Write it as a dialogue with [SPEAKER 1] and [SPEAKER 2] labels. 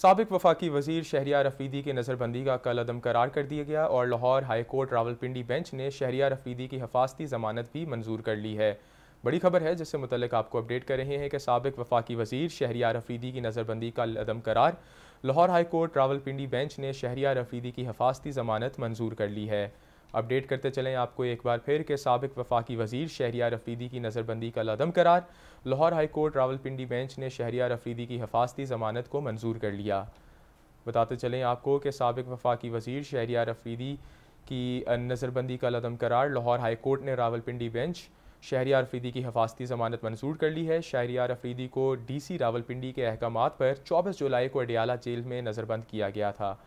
[SPEAKER 1] सबक वफाकी वजीर शहरिया रफ़ीदी की नज़रबंदी का कल अदम करार कर दिया गया और Lahore high court Rawalpindi bench ने शहरिया रफीदी की हफाजती जमानत भी मंजूर कर ली है बड़ी खबर है जिससे मुतलक आपको अपडेट कर रहे हैं कि सबक वफाकी वजीर शहरिया रफ़ीदी की नज़रबंदी का अदम करार Lahore high court Rawalpindi bench ने शहरिया रफ़ीदी की हफाजती जमानत मंजूर कर ली है अपडेट करते चलें आपको एक बार फिर के सबक वफाकी वजीर शहरिया रफीदी की नज़रबंदी का लदम करार Lahore high court Rawalpindi bench ने शहरिया रफीदी की हफाजती जमानत को मंजूर कर लिया बताते चलें आपको कि सबक वफाकी वजीर शहरिया रफीदी की नज़रबंदी का लदम करार लाहौर हाई कोर्ट ने रावलपिंडी बेंच शहरिया रफीदी की हफाजती जमानत मंजूर कर ली है शहरिया रफीदी को डी सी रावलपिंडी के अहकाम पर चौबीस जुलाई को अडियाला जेल में नज़रबंद किया गया था